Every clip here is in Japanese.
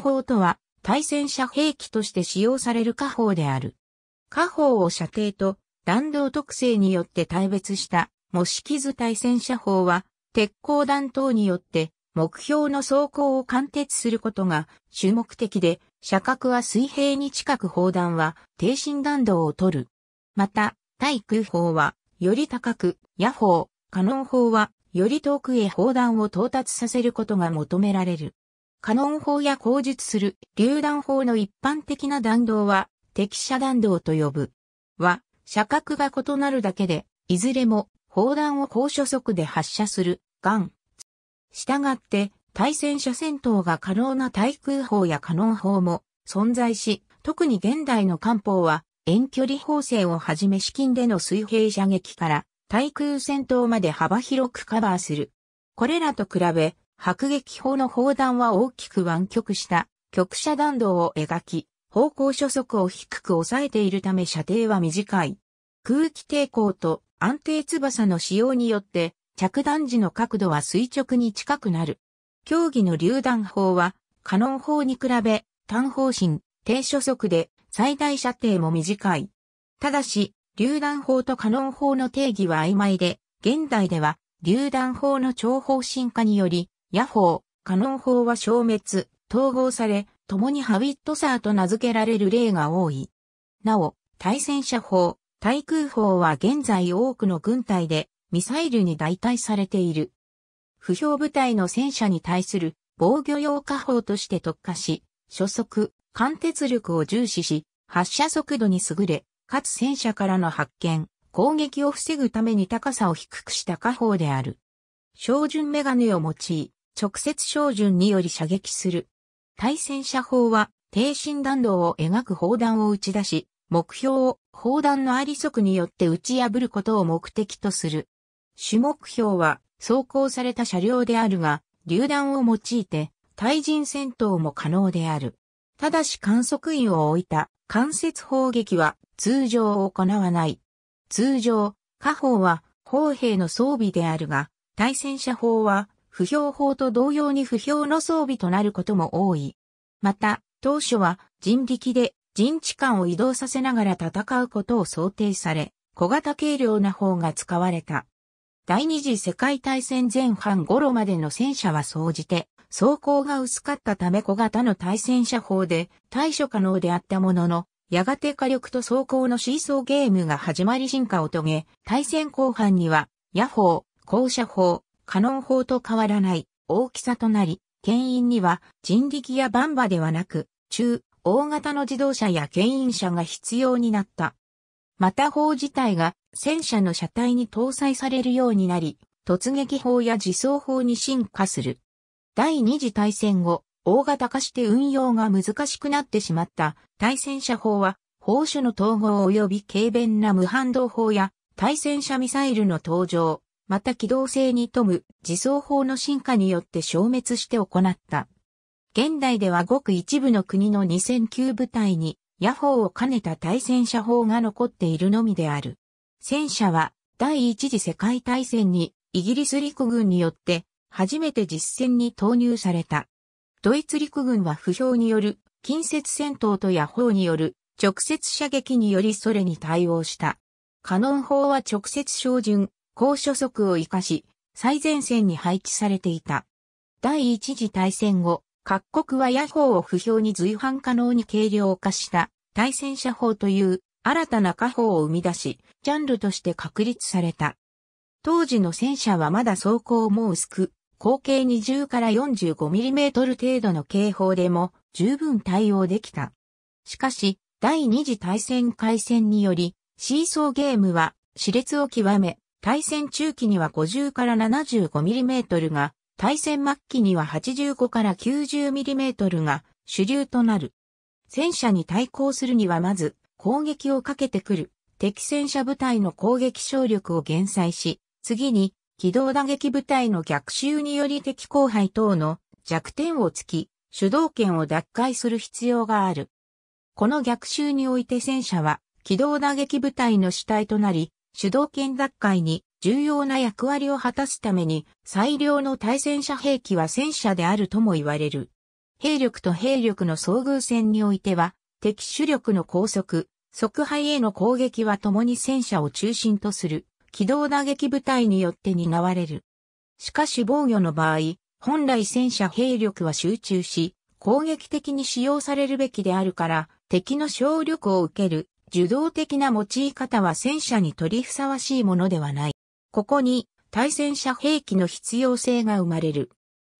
砲とは、対戦車兵器として使用される火砲である。火砲を射程と弾道特性によって大別した模式図対戦車砲は、鉄鋼弾等によって目標の走行を貫徹することが主目的で、射角は水平に近く砲弾は低心弾道を取る。また、対空砲はより高く、野砲、カノン砲はより遠くへ砲弾を到達させることが求められる。カノン砲や口述する榴弾砲の一般的な弾道は敵射弾道と呼ぶ。は、射角が異なるだけで、いずれも砲弾を高所速で発射する、ガン。したがって、対戦車戦闘が可能な対空砲やカノン砲も存在し、特に現代の艦砲は遠距離砲戦をはじめ資金での水平射撃から対空戦闘まで幅広くカバーする。これらと比べ、迫撃砲の砲弾は大きく湾曲した曲射弾道を描き、方向初速を低く抑えているため射程は短い。空気抵抗と安定翼の使用によって着弾時の角度は垂直に近くなる。競技の榴弾砲はカノン砲に比べ単方針、低初速で最大射程も短い。ただし、榴弾砲とカノン砲の定義は曖昧で、現代では榴弾砲の長方針化により野砲、カノン砲は消滅、統合され、共にハウィットサーと名付けられる例が多い。なお、対戦車砲、対空砲は現在多くの軍隊でミサイルに代替されている。不評部隊の戦車に対する防御用火砲として特化し、初速、貫徹力を重視し、発射速度に優れ、かつ戦車からの発見、攻撃を防ぐために高さを低くした火砲である。照準メガネを用い、直接照準により射撃する。対戦車砲は、低心弾道を描く砲弾を打ち出し、目標を砲弾のあり速によって打ち破ることを目的とする。主目標は、走行された車両であるが、榴弾を用いて、対人戦闘も可能である。ただし観測員を置いた間接砲撃は通常行わない。通常、火砲は砲兵の装備であるが、対戦車砲は不評法と同様に不評の装備となることも多い。また、当初は人力で陣地間を移動させながら戦うことを想定され、小型軽量な方が使われた。第二次世界大戦前半頃までの戦車は総じて、装甲が薄かったため小型の対戦車砲で対処可能であったものの、やがて火力と装甲のシーソーゲームが始まり進化を遂げ、対戦後半には、野砲、高射砲、カノン砲と変わらない大きさとなり、牽引には人力やバンバではなく、中、大型の自動車や牽引車が必要になった。また砲自体が戦車の車体に搭載されるようになり、突撃砲や自走砲に進化する。第二次大戦後、大型化して運用が難しくなってしまった対戦車砲は、砲種の統合及び軽便な無反動砲や対戦車ミサイルの登場、また機動性に富む自走砲の進化によって消滅して行った。現代ではごく一部の国の2009部隊に、野砲を兼ねた対戦車砲が残っているのみである。戦車は第一次世界大戦にイギリス陸軍によって初めて実戦に投入された。ドイツ陸軍は不評による近接戦闘と野砲による直接射撃によりそれに対応した。カノン砲は直接照準、高所速を活かし、最前線に配置されていた。第一次大戦後、各国は野砲を不評に随伴可能に軽量化した対戦車砲という新たな火砲を生み出し、ジャンルとして確立された。当時の戦車はまだ装甲も薄く、口径20から 45mm 程度の警報でも十分対応できた。しかし、第二次大戦開戦により、シーソーゲームは熾烈を極め、対戦中期には50から 75mm が、対戦末期には85から 90mm が主流となる。戦車に対抗するにはまず攻撃をかけてくる敵戦車部隊の攻撃勝力を減災し、次に機動打撃部隊の逆襲により敵後輩等の弱点をつき、主導権を奪回する必要がある。この逆襲において戦車は機動打撃部隊の主体となり、主導権奪回に重要な役割を果たすために最良の対戦車兵器は戦車であるとも言われる。兵力と兵力の遭遇戦においては敵主力の高速、即配への攻撃は共に戦車を中心とする機動打撃部隊によって担われる。しかし防御の場合、本来戦車兵力は集中し、攻撃的に使用されるべきであるから、敵の省力を受ける受動的な用い方は戦車に取りふさわしいものではない。ここに対戦車兵器の必要性が生まれる。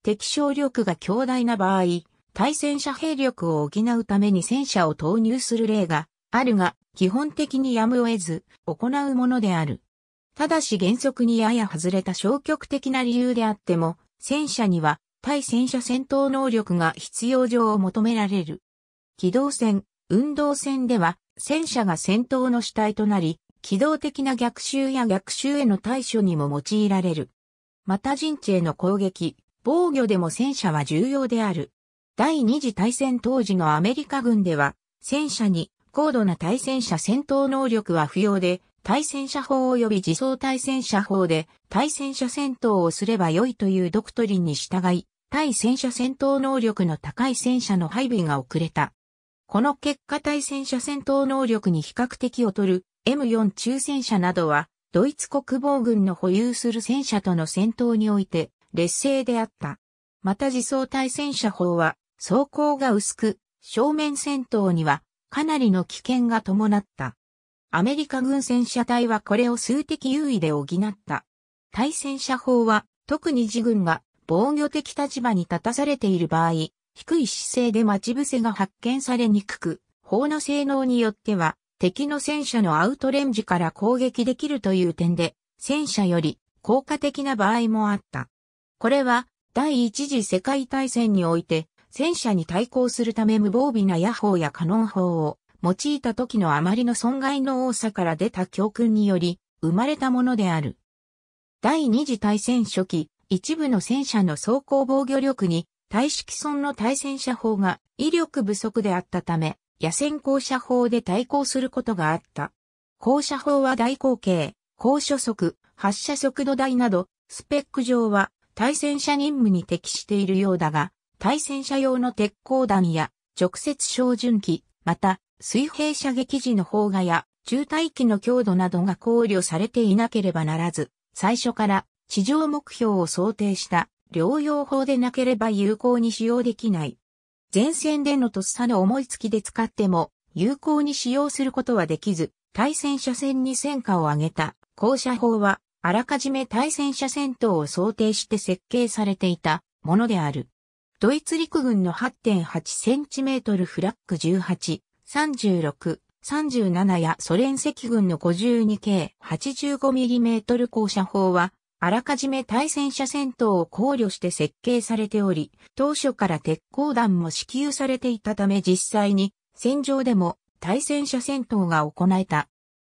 敵将力が強大な場合、対戦車兵力を補うために戦車を投入する例があるが、基本的にやむを得ず行うものである。ただし原則にやや外れた消極的な理由であっても、戦車には対戦車戦闘能力が必要上を求められる。機動戦、運動戦では戦車が戦闘の主体となり、機動的な逆襲や逆襲への対処にも用いられる。また陣地への攻撃、防御でも戦車は重要である。第二次大戦当時のアメリカ軍では、戦車に高度な対戦車戦闘能力は不要で、対戦車法及び自走対戦車法で対戦車戦闘をすれば良いというドクトリンに従い、対戦車戦闘能力の高い戦車の配備が遅れた。この結果対戦車戦闘能力に比較的劣る M4 中戦車などは、ドイツ国防軍の保有する戦車との戦闘において劣勢であった。また自走対戦車砲は装甲が薄く、正面戦闘にはかなりの危険が伴った。アメリカ軍戦車隊はこれを数的優位で補った。対戦車砲は特に自軍が防御的立場に立たされている場合、低い姿勢で待ち伏せが発見されにくく、砲の性能によっては、敵の戦車のアウトレンジから攻撃できるという点で、戦車より効果的な場合もあった。これは、第一次世界大戦において、戦車に対抗するため無防備な野砲やカノン砲を用いた時のあまりの損害の多さから出た教訓により、生まれたものである。第二次大戦初期、一部の戦車の走行防御力に大式村の対戦車砲が威力不足であったため、野戦降車砲で対抗することがあった。降車砲は大口径、高所速、発射速度台など、スペック上は対戦車任務に適しているようだが、対戦車用の鉄鋼弾や直接照準機、また水平射撃時の砲画や中滞機の強度などが考慮されていなければならず、最初から地上目標を想定した療養法でなければ有効に使用できない。前線でのとっさの思いつきで使っても、有効に使用することはできず、対戦車戦に戦果を上げた、降車法は、あらかじめ対戦車戦闘を想定して設計されていたものである。ドイツ陸軍の 8.8cm フラッグ18、36、37やソ連赤軍の52系 85mm 降車砲はあらかじめ対戦車戦闘を考慮して設計されており、当初から鉄鋼弾も支給されていたため実際に戦場でも対戦車戦闘が行えた。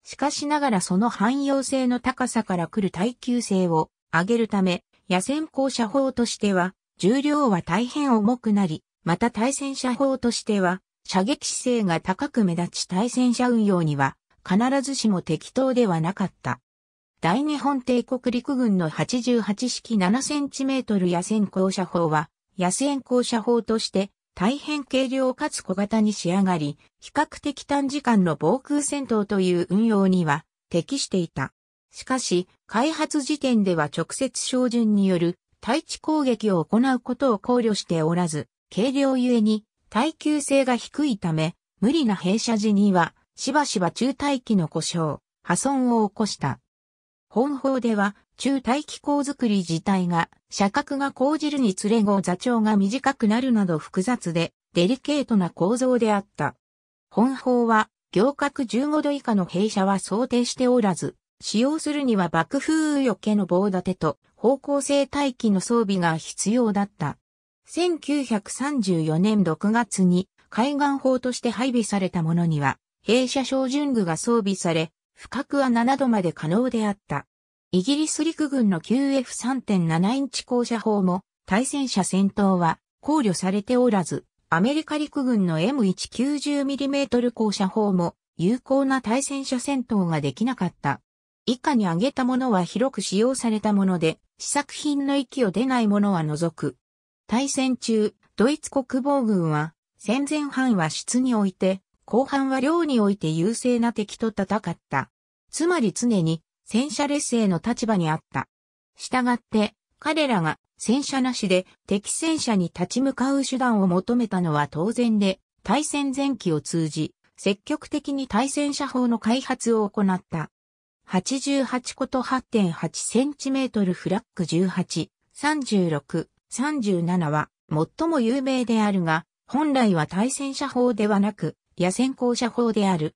しかしながらその汎用性の高さから来る耐久性を上げるため、野戦校車砲としては、重量は大変重くなり、また対戦車砲としては、射撃姿勢が高く目立ち対戦車運用には、必ずしも適当ではなかった。大日本帝国陸軍の88式7トル野戦校舎砲は、野戦校舎砲として大変軽量かつ小型に仕上がり、比較的短時間の防空戦闘という運用には適していた。しかし、開発時点では直接照準による対地攻撃を行うことを考慮しておらず、軽量ゆえに耐久性が低いため、無理な閉射時には、しばしば中大機の故障、破損を起こした。本法では、中大気候づくり自体が、社格が講じるにつれ後座長が短くなるなど複雑で、デリケートな構造であった。本法は、行革15度以下の弊社は想定しておらず、使用するには爆風よけの棒立てと方向性待機の装備が必要だった。1934年6月に海岸法として配備されたものには、弊社小準具が装備され、不覚は7度まで可能であった。イギリス陸軍の QF3.7 インチ降車砲も対戦車戦闘は考慮されておらず、アメリカ陸軍の M190mm 降車砲も有効な対戦車戦闘ができなかった。以下に挙げたものは広く使用されたもので、試作品の域を出ないものは除く。対戦中、ドイツ国防軍は、戦前半は室において、後半は両において優勢な敵と戦った。つまり常に戦車劣勢の立場にあった。したがって、彼らが戦車なしで敵戦車に立ち向かう手段を求めたのは当然で、対戦前期を通じ、積極的に対戦車砲の開発を行った。88こと8.8センチメートルフラッグ18、36、37は最も有名であるが、本来は対戦車砲ではなく、や戦行車法である。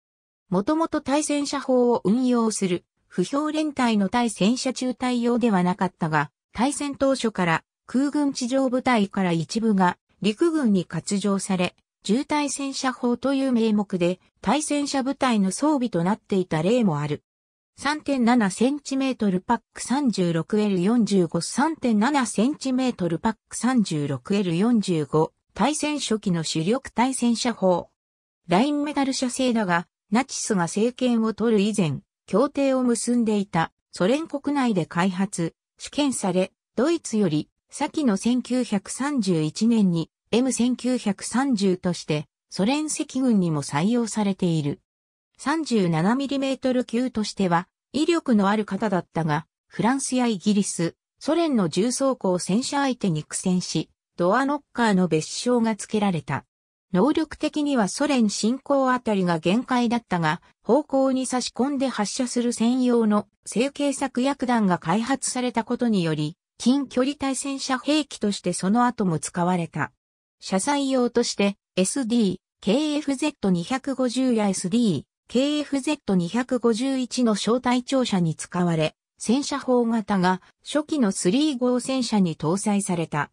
もともと対戦車法を運用する、不評連隊の対戦車中隊用ではなかったが、対戦当初から空軍地上部隊から一部が陸軍に割譲され、重対戦車法という名目で対戦車部隊の装備となっていた例もある。3.7cm パック 36L45 3.7cm パック 36L45 対戦初期の主力対戦車法ラインメダル社製だが、ナチスが政権を取る以前、協定を結んでいたソ連国内で開発、試験され、ドイツより先の1931年に M1930 としてソ連赤軍にも採用されている。37mm 級としては威力のある方だったが、フランスやイギリス、ソ連の重装甲戦車相手に苦戦し、ドアノッカーの別称が付けられた。能力的にはソ連侵攻あたりが限界だったが、方向に差し込んで発射する専用の成形作薬弾が開発されたことにより、近距離対戦車兵器としてその後も使われた。車載用として SD、KFZ250 や SD、KFZ251 の小隊長車に使われ、戦車砲型が初期の3号戦車に搭載された。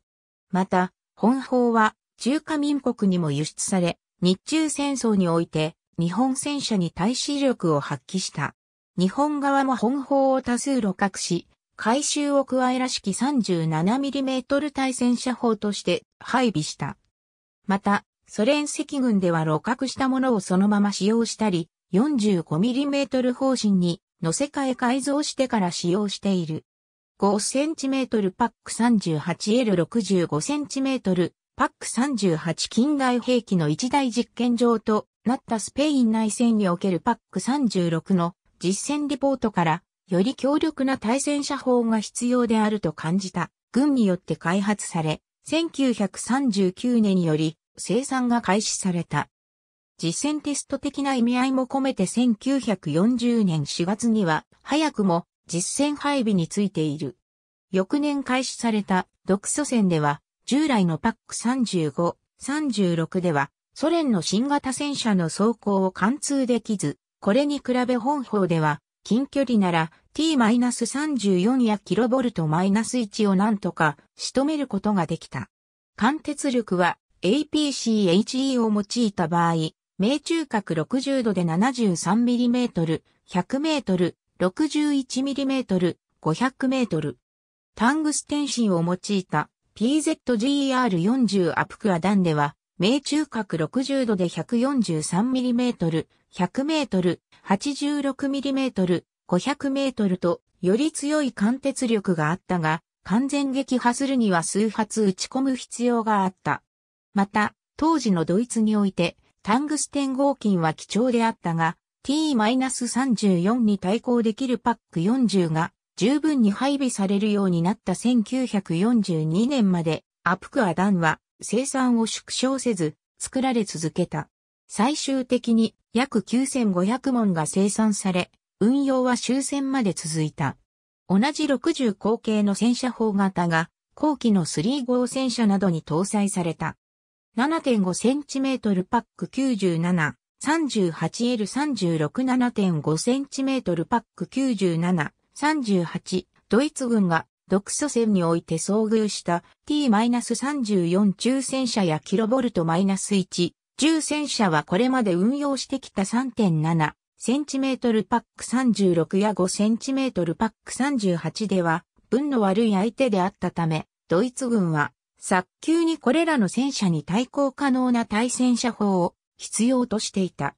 また、本砲は中華民国にも輸出され、日中戦争において日本戦車に対視力を発揮した。日本側も本砲を多数露獲し、回収を加えらしき 37mm 対戦車砲として配備した。また、ソ連赤軍では露獲したものをそのまま使用したり、45mm 方針に乗せ替え改造してから使用している。5cm パック 38L65cm パック38近代兵器の一大実験場となったスペイン内戦におけるパック36の実戦リポートからより強力な対戦車法が必要であると感じた軍によって開発され、1939年により生産が開始された。実戦テスト的な意味合いも込めて1940年4月には早くも実戦配備についている。翌年開始された独ソ戦では従来のパック35、36では、ソ連の新型戦車の走行を貫通できず、これに比べ本法では、近距離なら T-34 や kV-1 をなんとか仕留めることができた。貫徹力は APCHE を用いた場合、命中角60度で 73mm、100m、61mm、500m。タングステンシンを用いた PZGER40 アプクアダンでは、命中角60度で 143mm、100m、86mm、500m と、より強い貫徹力があったが、完全撃破するには数発打ち込む必要があった。また、当時のドイツにおいて、タングステン合金は貴重であったが、T-34 に対抗できるパック40が十分に配備されるようになった1942年までアプクアダンは生産を縮小せず作られ続けた。最終的に約9500門が生産され、運用は終戦まで続いた。同じ60口径の戦車砲型が後期の3号戦車などに搭載された。7.5センチメートルパック97、38L36 7.5センチメートルパック97、38、ドイツ軍が独ソ戦において遭遇した T-34 中戦車やキロボルト -1、重戦車はこれまで運用してきた3.7センチメートルパック36や5センチメートルパック38では、分の悪い相手であったため、ドイツ軍は、早急にこれらの戦車に対抗可能な対戦車砲を必要としていた。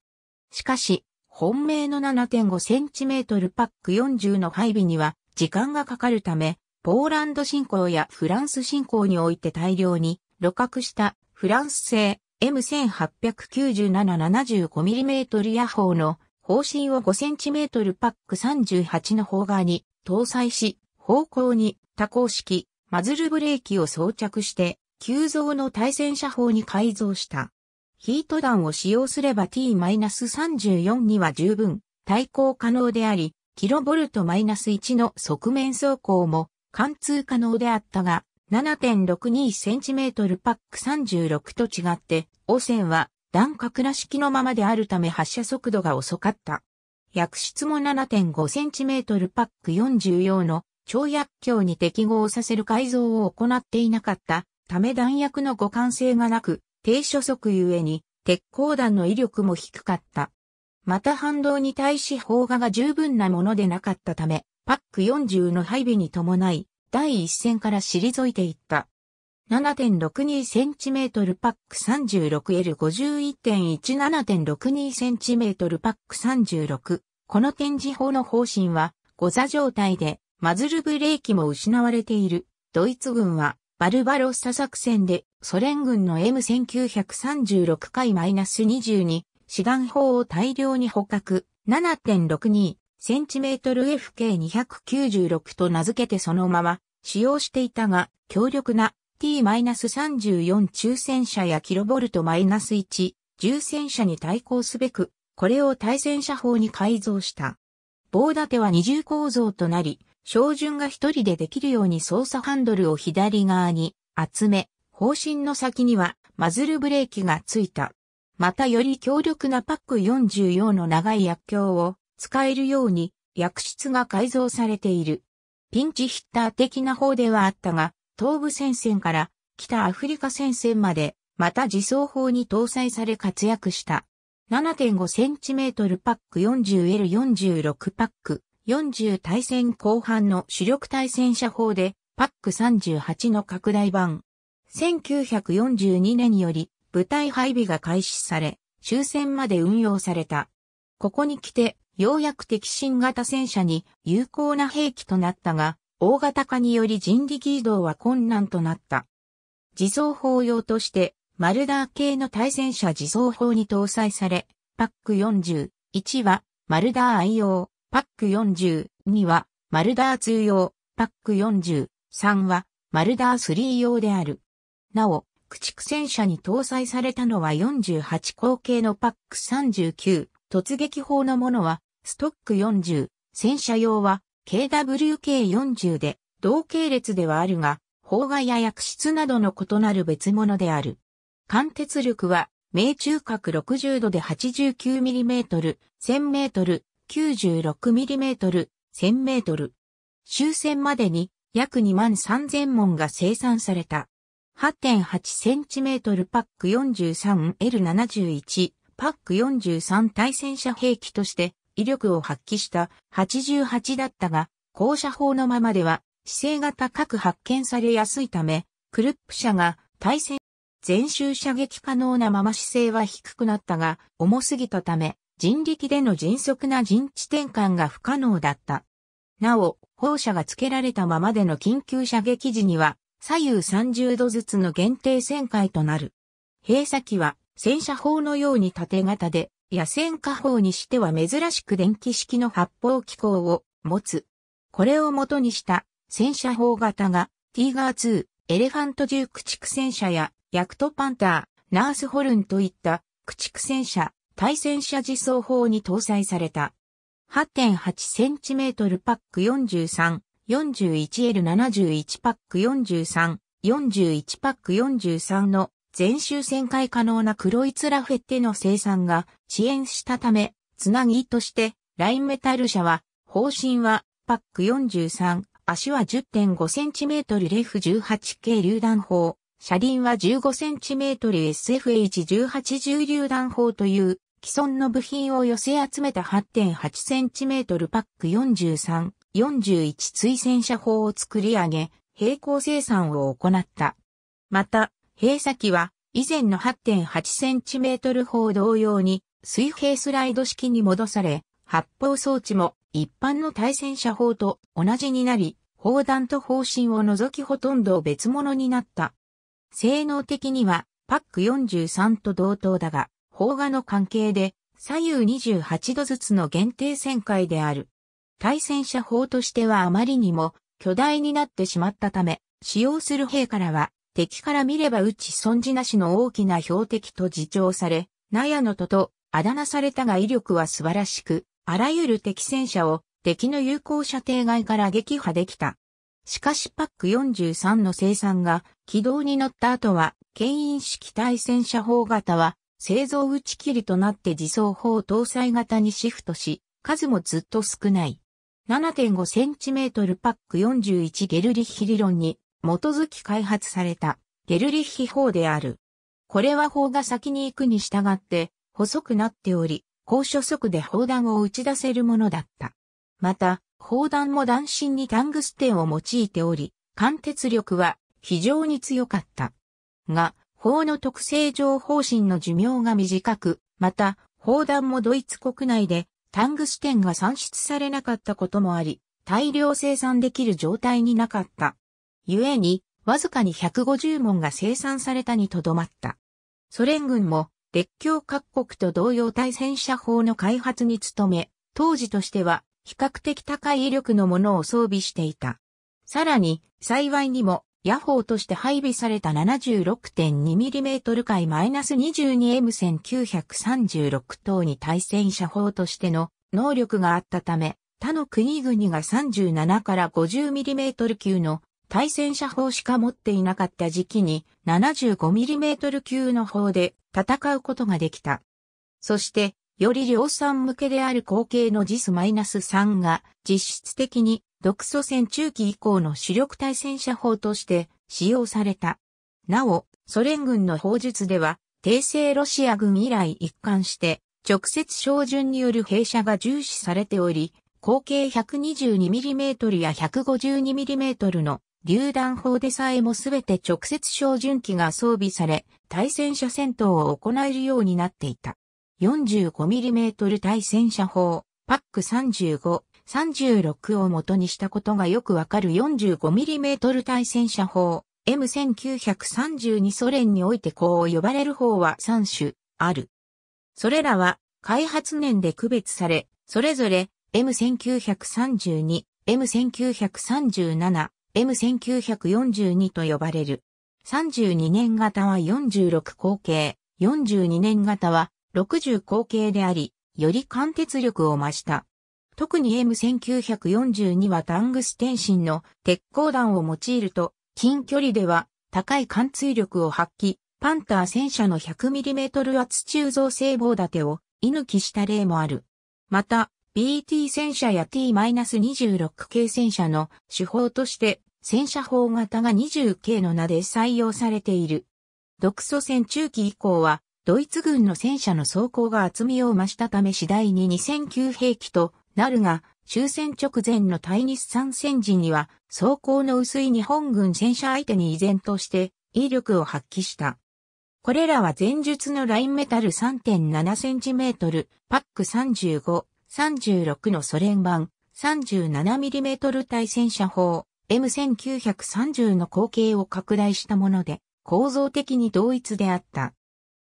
しかし、本命の 7.5cm パック40の配備には時間がかかるため、ポーランド侵攻やフランス侵攻において大量に露獲したフランス製 M1897-75mm ヤホーの方針を 5cm パック38の砲側に搭載し、方向に多項式マズルブレーキを装着して、急増の対戦車砲に改造した。ヒート弾を使用すれば T-34 には十分対抗可能であり、キロボルト1の側面走行も貫通可能であったが、7.62cm パック36と違って、汚染は弾角な式のままであるため発射速度が遅かった。薬室も 7.5cm パック4 4の超薬莢に適合させる改造を行っていなかったため弾薬の互換性がなく、低初速ゆえに、鉄鋼弾の威力も低かった。また反動に対し砲画が十分なものでなかったため、パック40の配備に伴い、第一線から退いていった。7.62cm パック 36L51.17.62cm パック36。この展示砲の方針は、誤座状態で、マズルブレーキも失われている。ドイツ軍はバルバロッサ作戦でソ連軍の M1936 回 -22 志願砲を大量に捕獲 7.62cm FK296 と名付けてそのまま使用していたが強力な T-34 中戦車やキロボルト -1 重戦車に対抗すべくこれを対戦車砲に改造した。棒立ては二重構造となり、照準が一人でできるように操作ハンドルを左側に集め、方針の先にはマズルブレーキがついた。またより強力なパック44の長い薬莢を使えるように薬室が改造されている。ピンチヒッター的な方ではあったが、東部戦線から北アフリカ戦線まで、また自走砲に搭載され活躍した。7.5センチメートルパック 40L46 パック40対戦後半の主力対戦車砲で、パック38の拡大版。1942年より部隊配備が開始され、終戦まで運用された。ここに来て、ようやく敵新型戦車に有効な兵器となったが、大型化により人力移動は困難となった。自走砲用として、マルダー系の対戦車自走砲に搭載され、パック41は、マルダー愛用、パック40、2は、マルダー2用、パック40、3は、マルダー3用である。なお、駆逐戦車に搭載されたのは48口径のパック39、突撃砲のものは、ストック40、戦車用は、KWK40 で、同系列ではあるが、砲画や薬室などの異なる別物である。貫鉄力は、命中角60度で 89mm、1000m、96mm、1000m。終戦までに約2万3000門が生産された。8.8cm パック 43L71 パック43対戦車兵器として威力を発揮した88だったが、高射砲のままでは姿勢が高く発見されやすいため、クルップ車が対戦、全周射撃可能なまま姿勢は低くなったが、重すぎたため、人力での迅速な陣地転換が不可能だった。なお、砲車が付けられたままでの緊急射撃時には、左右30度ずつの限定旋回となる。閉鎖機は戦車砲のように縦型で、野戦火砲にしては珍しく電気式の発砲機構を持つ。これを元にした戦車砲型が、ティーガー2、エレファント銃駆逐戦車や、ヤクトパンター、ナースホルンといった駆逐戦車、対戦車自走砲に搭載された。8.8cm パック43、41L71 パック43、41パック43の全周旋回可能な黒いツラフェッテの生産が遅延したため、つなぎとしてラインメタル車は、方針はパック43、足は 10.5cm レフ 18K 榴弾砲、車輪は 15cm SFH18 重榴弾砲という既存の部品を寄せ集めた 8.8cm パック43、41追戦車砲を作り上げ、並行生産を行った。また、閉鎖機は以前の 8.8cm 砲同様に水平スライド式に戻され、発砲装置も一般の対戦車砲と同じになり、砲弾と砲身を除きほとんど別物になった。性能的にはパック43と同等だが、砲画の関係で左右28度ずつの限定旋回である。対戦車砲としてはあまりにも巨大になってしまったため、使用する兵からは敵から見れば打ち損じなしの大きな標的と自重され、ナヤのトとあだ名されたが威力は素晴らしく、あらゆる敵戦車を敵の有効射程外から撃破できた。しかしパック43の生産が軌道に乗った後は、牽引式対戦車砲型は、製造打ち切りとなって自走砲搭載型にシフトし、数もずっと少ない。7.5センチメートルパック41ゲルリッヒ理論に基づき開発されたゲルリッヒ砲である。これは砲が先に行くに従って細くなっており、高所速で砲弾を打ち出せるものだった。また、砲弾も弾身にタングステンを用いており、貫鉄力は非常に強かった。が、法の特性上方針の寿命が短く、また、砲弾もドイツ国内でタングステンが産出されなかったこともあり、大量生産できる状態になかった。故に、わずかに150門が生産されたにとどまった。ソ連軍も、列強各国と同様対戦車砲の開発に努め、当時としては比較的高い威力のものを装備していた。さらに、幸いにも、ヤホーとして配備された7 6 2 m m 回2 2 m 1 9 3 6等に対戦車砲としての能力があったため、他の国々が37から 50mm 級の対戦車砲しか持っていなかった時期に 75mm 級の砲で戦うことができた。そして、より量産向けである後継の JIS-3 が実質的に独ソ戦中期以降の主力対戦車砲として使用された。なお、ソ連軍の砲術では、帝政ロシア軍以来一貫して、直接照準による弊舎が重視されており、口径 122mm や 152mm の榴弾砲でさえもすべて直接照準機が装備され、対戦車戦闘を行えるようになっていた。45mm 対戦車砲、パック35、36を元にしたことがよくわかる 45mm 対戦車砲 M1932 ソ連においてこう呼ばれる方は3種ある。それらは開発年で区別され、それぞれ M1932、M1937、M1942 と呼ばれる。32年型は46口径、42年型は60口径であり、より貫徹力を増した特に M1942 はタングステンンの鉄鋼弾を用いると、近距離では高い貫通力を発揮、パンター戦車の 100mm 圧鋳造成棒立てを射抜きした例もある。また、BT 戦車や T-26 系戦車の手法として、戦車砲型が 20K の名で採用されている。独ソ戦中期以降は、ドイツ軍の戦車の装甲が厚みを増したため次第に2009兵器となるが、終戦直前の対日参戦時には、装甲の薄い日本軍戦車相手に依然として、威力を発揮した。これらは前述のラインメタル 3.7cm、パック35、36のソ連版、37mm 対戦車砲、M1930 の後径を拡大したもので、構造的に同一であった。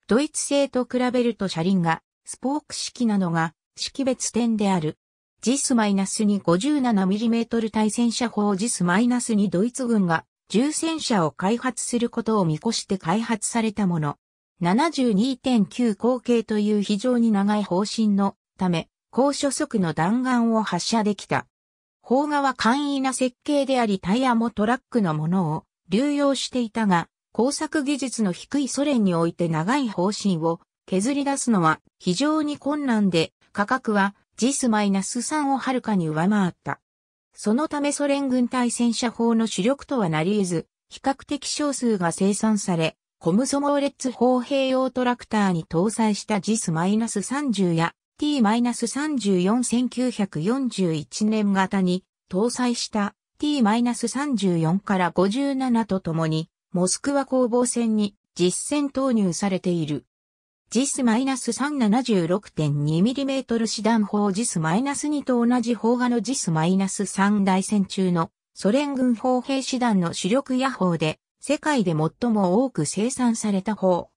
ドイツ製と比べると車輪がスポーク式なのが識別点である。ジスマイナス2 5 7 m m 対戦車砲ジスマイナス2ドイツ軍が重戦車を開発することを見越して開発されたもの。72.9口径という非常に長い方針のため、高初速の弾丸を発射できた。砲画は簡易な設計でありタイヤもトラックのものを流用していたが、工作技術の低いソ連において長い方針を削り出すのは非常に困難で、価格はイナス3をはるかに上回った。そのためソ連軍対戦車砲の主力とはなり得ず、比較的少数が生産され、コムソモーレッツ砲兵用トラクターに搭載したイナス3 0や T-34-1941 年型に搭載した T-34 から57とともに、モスクワ攻防戦に実戦投入されている。JIS-376.2mm 師団砲 JIS-2 と同じ砲画の JIS-3 大戦中のソ連軍砲兵師団の主力野砲で世界で最も多く生産された砲。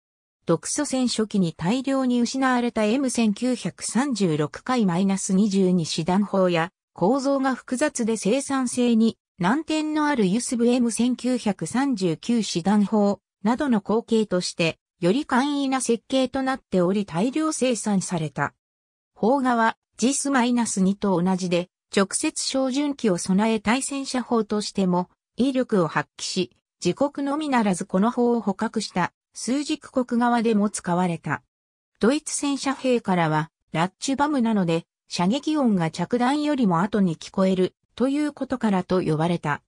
独ソ戦初期に大量に失われた M1936 回 -22 師団砲や構造が複雑で生産性に難点のあるユスブ M1939 師団砲などの後継としてより簡易な設計となっており大量生産された。砲画はイ i s 2と同じで、直接照準器を備え対戦車砲としても、威力を発揮し、自国のみならずこの砲を捕獲した数軸国側でも使われた。ドイツ戦車兵からは、ラッチュバムなので、射撃音が着弾よりも後に聞こえるということからと呼ばれた。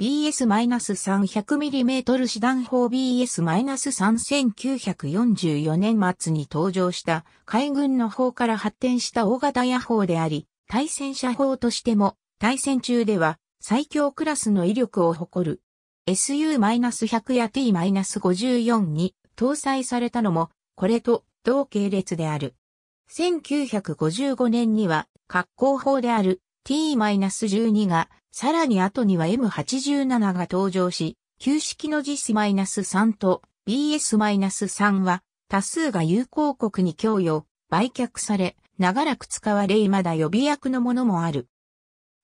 BS-300mm 四段砲 BS-3944 年末に登場した海軍の砲から発展した大型野砲であり、対戦車砲としても、対戦中では最強クラスの威力を誇る SU-100 や T-54 に搭載されたのも、これと同系列である。1955年には、格好砲である T-12 がさらに後には M87 が登場し、旧式の GIS-3 と BS-3 は多数が友好国に供与、売却され、長らく使われ未だ予備役のものもある。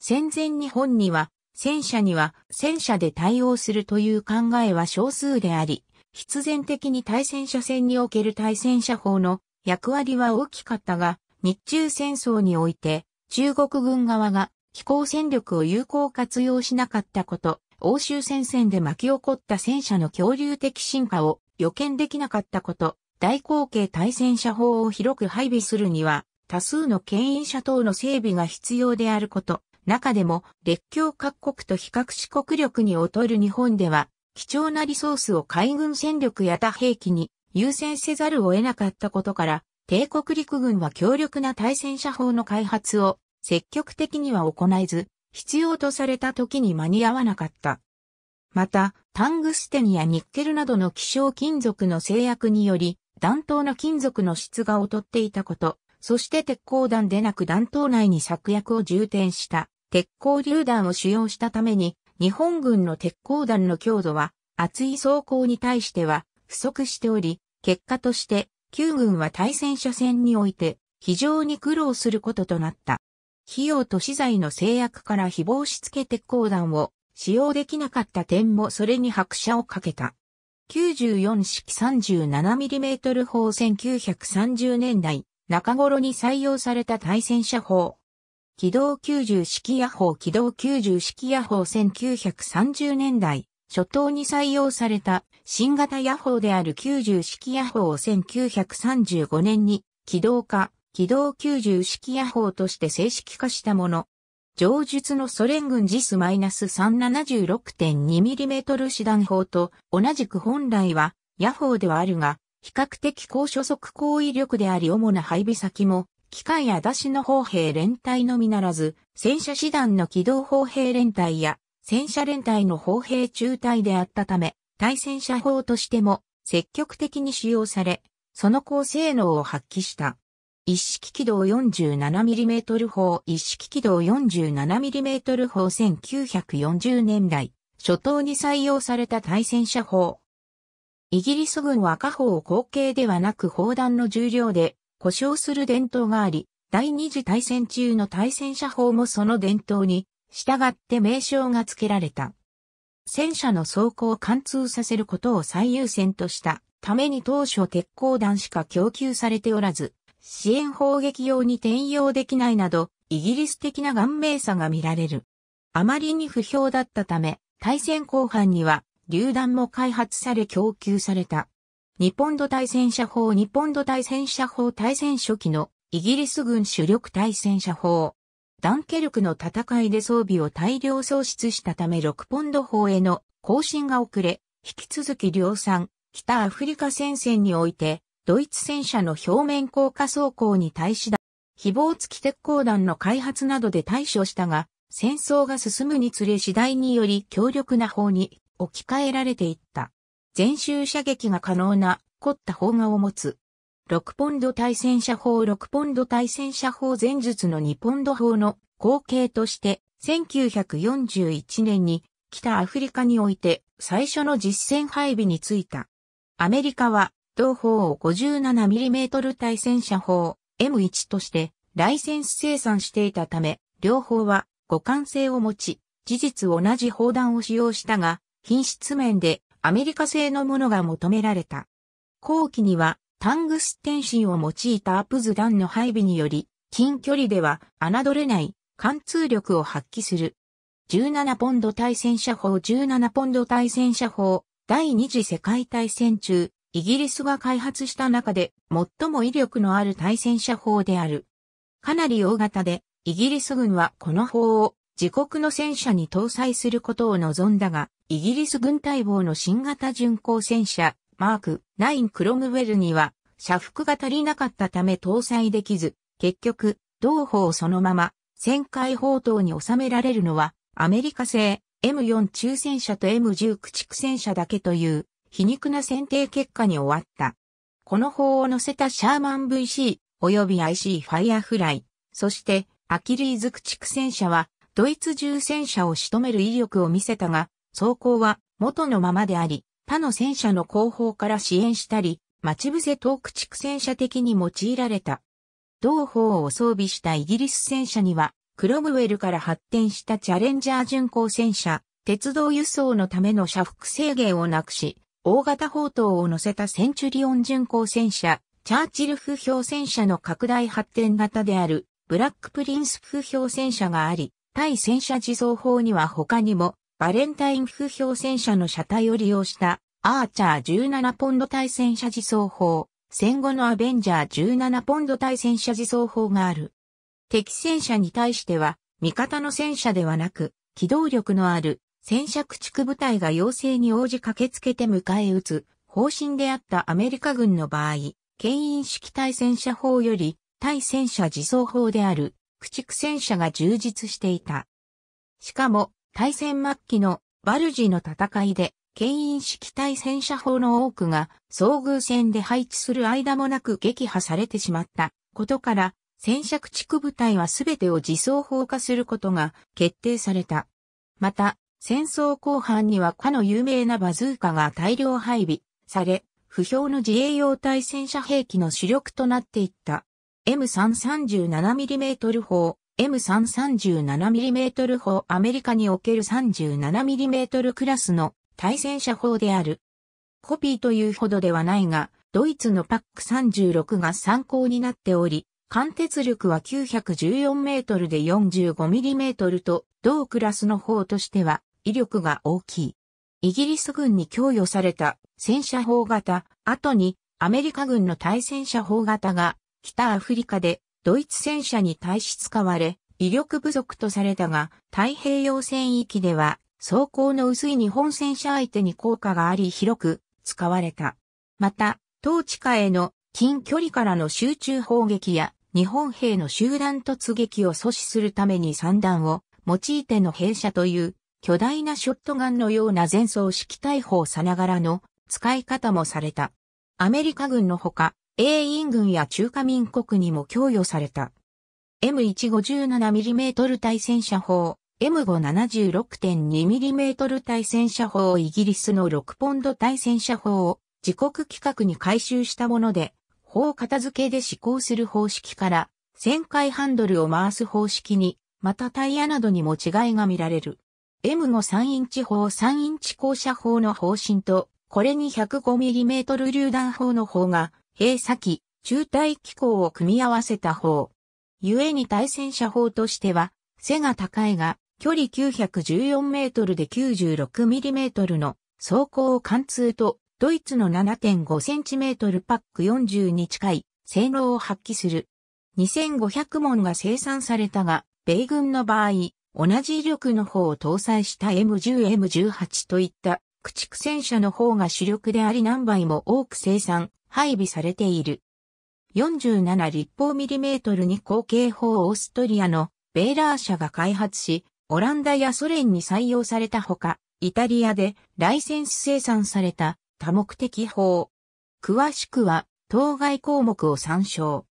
戦前日本には、戦車には戦車で対応するという考えは少数であり、必然的に対戦車戦における対戦車法の役割は大きかったが、日中戦争において中国軍側が飛行戦力を有効活用しなかったこと、欧州戦線で巻き起こった戦車の恐竜的進化を予見できなかったこと、大口径対戦車砲を広く配備するには、多数の牽引車等の整備が必要であること、中でも列強各国と比較し国力に劣る日本では、貴重なリソースを海軍戦力や他兵器に優先せざるを得なかったことから、帝国陸軍は強力な対戦車砲の開発を積極的には行えず、必要とされた時に間に合わなかった。また、タングステンやニッケルなどの希少金属の制約により、弾頭の金属の質が劣っていたこと、そして鉄鋼弾でなく弾頭内に作薬を充填した鉄鋼榴弾を使用したために、日本軍の鉄鋼弾の強度は、厚い装甲に対しては不足しており、結果として、旧軍は対戦車戦において、非常に苦労することとなった。費用と資材の制約から非防止付鉄鋼弾を使用できなかった点もそれに拍車をかけた。94式 37mm 砲1930年代中頃に採用された対戦車砲。軌道90式野砲軌道90式野砲1930年代初頭に採用された新型野砲である90式野砲を1935年に軌道化、軌道90式野砲として正式化したもの。上述のソ連軍ジス3 7 6 2 m m 手段砲と同じく本来は野砲ではあるが、比較的高所速高威力であり主な配備先も、機械や出しの砲兵連隊のみならず、戦車師団の機動砲兵連隊や戦車連隊の砲兵中隊であったため、対戦車砲としても積極的に使用され、その高性能を発揮した。一式軌道 47mm 砲一式軌道 47mm 砲1940年代初頭に採用された対戦車砲。イギリス軍は火砲後継ではなく砲弾の重量で故障する伝統があり、第二次大戦中の対戦車砲もその伝統に従って名称が付けられた。戦車の走行を貫通させることを最優先としたために当初鉄鋼弾しか供給されておらず、支援砲撃用に転用できないなど、イギリス的な顔面差が見られる。あまりに不評だったため、対戦後半には、榴弾も開発され供給された。日本土対戦車砲日本土対戦車砲対戦初期のイギリス軍主力対戦車砲。ダンケルクの戦いで装備を大量喪失したため6ポンド砲への更新が遅れ、引き続き量産、北アフリカ戦線においてドイツ戦車の表面硬化装甲に対しだ。誹謗付き鉄鋼弾の開発などで対処したが、戦争が進むにつれ次第により強力な砲に置き換えられていった。全周射撃が可能な凝った砲画を持つ。6ポンド対戦車砲6ポンド対戦車砲前述の2ポンド砲の後継として、1941年に北アフリカにおいて最初の実戦配備についた。アメリカは砲を 57mm 対戦車砲 M1 としてライセンス生産していたため、両方は互換性を持ち、事実同じ砲弾を使用したが、品質面でアメリカ製のものが求められた。後期にはタングステンンを用いたアプズ弾の配備により、近距離では侮れない貫通力を発揮する。17ポンド対戦車砲17ポンド対戦車砲第二次世界大戦中、イギリスが開発した中で最も威力のある対戦車砲である。かなり大型で、イギリス軍はこの砲を自国の戦車に搭載することを望んだが、イギリス軍待望の新型巡航戦車、マーク9クロムウェルには、車服が足りなかったため搭載できず、結局、同砲そのまま、旋回砲塔に収められるのは、アメリカ製 M4 中戦車と M10 駆逐戦車だけという、皮肉な選定結果に終わった。この砲を乗せたシャーマン VC 及び IC ファイアフライ、そしてアキリーズ駆逐戦車はドイツ重戦車を仕留める威力を見せたが、走行は元のままであり、他の戦車の後方から支援したり、待ち伏せ等駆逐戦車的に用いられた。同砲を装備したイギリス戦車には、クロムウェルから発展したチャレンジャー巡航戦車、鉄道輸送のための車幅制限をなくし、大型砲塔を乗せたセンチュリオン巡航戦車、チャーチル風評戦車の拡大発展型である、ブラックプリンス風評戦車があり、対戦車自走砲には他にも、バレンタイン風評戦車の車体を利用した、アーチャー17ポンド対戦車自走砲、戦後のアベンジャー17ポンド対戦車自走砲がある。敵戦車に対しては、味方の戦車ではなく、機動力のある戦車駆逐部隊が要請に応じ駆けつけて迎え撃つ方針であったアメリカ軍の場合、牽引式対戦車法より対戦車自走法である駆逐戦車が充実していた。しかも、対戦末期のバルジの戦いで、牽引式対戦車法の多くが遭遇戦で配置する間もなく撃破されてしまったことから、戦車駆逐部隊は全てを自走砲化することが決定された。また、戦争後半にはかの有名なバズーカが大量配備され、不評の自衛用対戦車兵器の主力となっていった。M337mm 砲、M337mm 砲アメリカにおける 37mm クラスの対戦車砲である。コピーというほどではないが、ドイツのパック36が参考になっており、貫徹力は914メートルで45ミリメートルと、同クラスの方としては威力が大きい。イギリス軍に供与された戦車砲型、後にアメリカ軍の対戦車砲型が北アフリカでドイツ戦車に対し使われ、威力不足とされたが、太平洋戦域では装甲の薄い日本戦車相手に効果があり広く使われた。また、当地下への近距離からの集中砲撃や日本兵の集団突撃を阻止するために散弾を用いての兵舎という巨大なショットガンのような前奏式大砲さながらの使い方もされた。アメリカ軍のほか、英印軍や中華民国にも供与された。M157mm 対戦車砲、M576.2mm 対戦車砲をイギリスの6ポンド対戦車砲を自国規格に回収したもので、砲片付けで施行する方式から、旋回ハンドルを回す方式に、またタイヤなどにも違いが見られる。M53 インチ砲3インチ校舎砲の方針と、これに 105mm 榴弾砲の方が、閉鎖機、中隊機構を組み合わせた砲。故に対戦車砲としては、背が高いが、距離914 m で96 m m メートルの走行貫通と、ドイツの7.5 c m パック40に近い性能を発揮する。2500門が生産されたが、米軍の場合、同じ威力の方を搭載した M10M18 といった駆逐戦車の方が主力であり何倍も多く生産、配備されている。47立方ミリメートルに後継砲オーストリアのベーラー社が開発し、オランダやソ連に採用されたほか、イタリアでライセンス生産された多目的砲。詳しくは、当該項目を参照。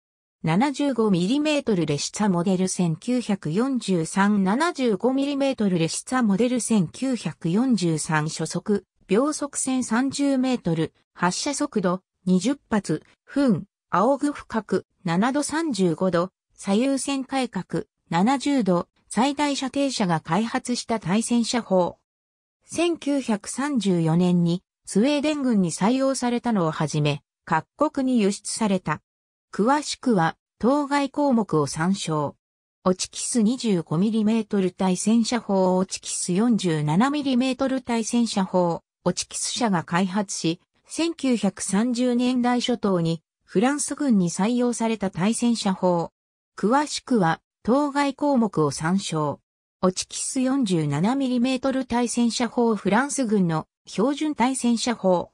75mm 列車モデル 1943-75mm 列車モデル1943初速、秒速 1030m、発射速度20発、分、仰ぐ深く7度35度、左右線改革70度、最大射程者が開発した対戦車砲。1934年にスウェーデン軍に採用されたのをはじめ、各国に輸出された。詳しくは、当該項目を参照。オチキス 25mm 対戦車砲オチキス 47mm 対戦車砲オチキス社が開発し、1930年代初頭にフランス軍に採用された対戦車砲。詳しくは、当該項目を参照。オチキス 47mm 対戦車砲フランス軍の標準対戦車砲。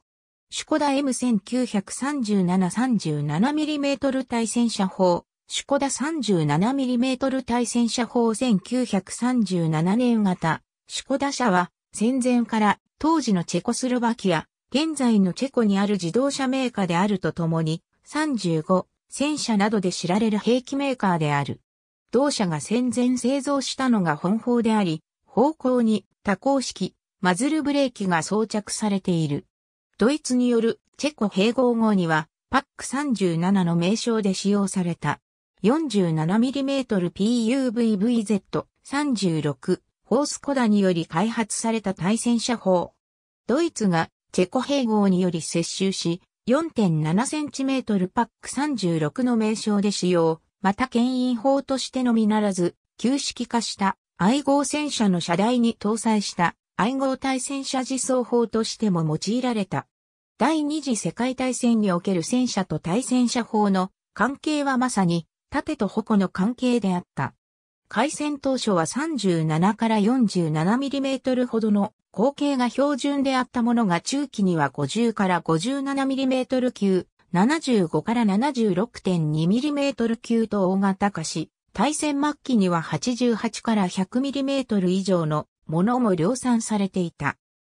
シュコダ M1937-37mm 対戦車砲、シュコダ 37mm 対戦車砲1937年型、シュコダ車は戦前から当時のチェコスロバキア、現在のチェコにある自動車メーカーであるとともに、35、戦車などで知られる兵器メーカーである。同社が戦前製造したのが本砲であり、方向に多項式、マズルブレーキが装着されている。ドイツによるチェコ併合後には、パック37の名称で使用された 47mm PUVVZ36 ホースコダにより開発された対戦車砲。ドイツがチェコ併合により接収し 4.7cm パック36の名称で使用、また牽引砲としてのみならず、旧式化した愛号戦車の車台に搭載した愛号対戦車自走法としても用いられた。第二次世界大戦における戦車と対戦車法の関係はまさに盾と矛の関係であった。開戦当初は37から 47mm ほどの口径が標準であったものが中期には50から 57mm 級、75から 76.2mm 級と大型化し、対戦末期には88から 100mm 以上のものも量産されていた。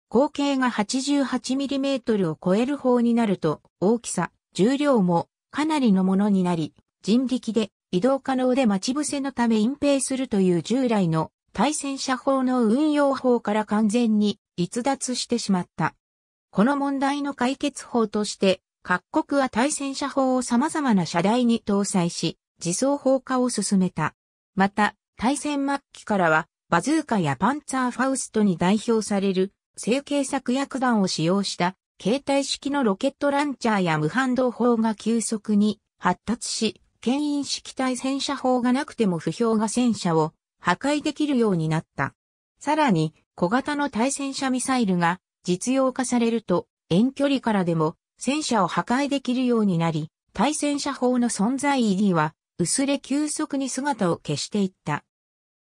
口径が 88mm を超える砲になると、大きさ、重量もかなりのものになり、人力で移動可能で待ち伏せのため隠蔽するという従来の対戦車砲の運用法から完全に逸脱してしまった。この問題の解決法として、各国は対戦車砲を様々な車台に搭載し、自走砲化を進めた。また、対戦末期からは、バズーカやパンツァーファウストに代表される、成形作薬弾を使用した携帯式のロケットランチャーや無反動砲が急速に発達し、牽引式対戦車砲がなくても不評が戦車を破壊できるようになった。さらに、小型の対戦車ミサイルが実用化されると、遠距離からでも戦車を破壊できるようになり、対戦車砲の存在意義は薄れ急速に姿を消していった。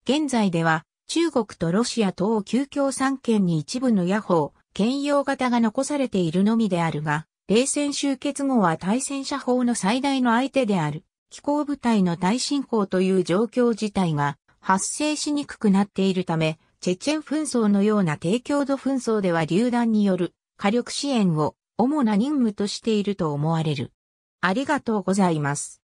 現在では中国とロシア等旧共産圏に一部の野砲、兼用型が残されているのみであるが、冷戦終結後は対戦車法の最大の相手である、機構部隊の大進行という状況自体が発生しにくくなっているため、チェチェン紛争のような低強度紛争では榴弾による火力支援を主な任務としていると思われる。ありがとうございます。